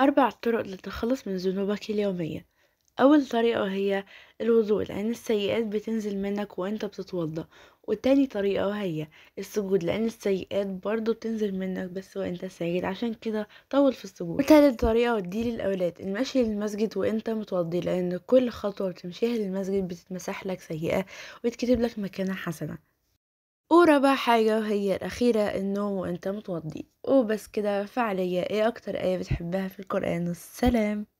أربع طرق للتخلص من ذنوبك اليومية أول طريقة هي الوضوء لأن السيئات بتنزل منك وأنت بتتوضى وتاني طريقة وهي السجود لأن السيئات برضو بتنزل منك بس وأنت سعيد عشان كده طول في السجود وتالت طريقة ودي للأولاد المشي للمسجد وأنت متوضي لأن كل خطوة بتمشيها للمسجد بتتمسح لك سيئة ويتكتب لك مكانة حسنة ورابع حاجة وهي الأخيرة النوم وأنت متوضي وبس كده فعليا ايه أكتر آية بتحبها في القرآن السلام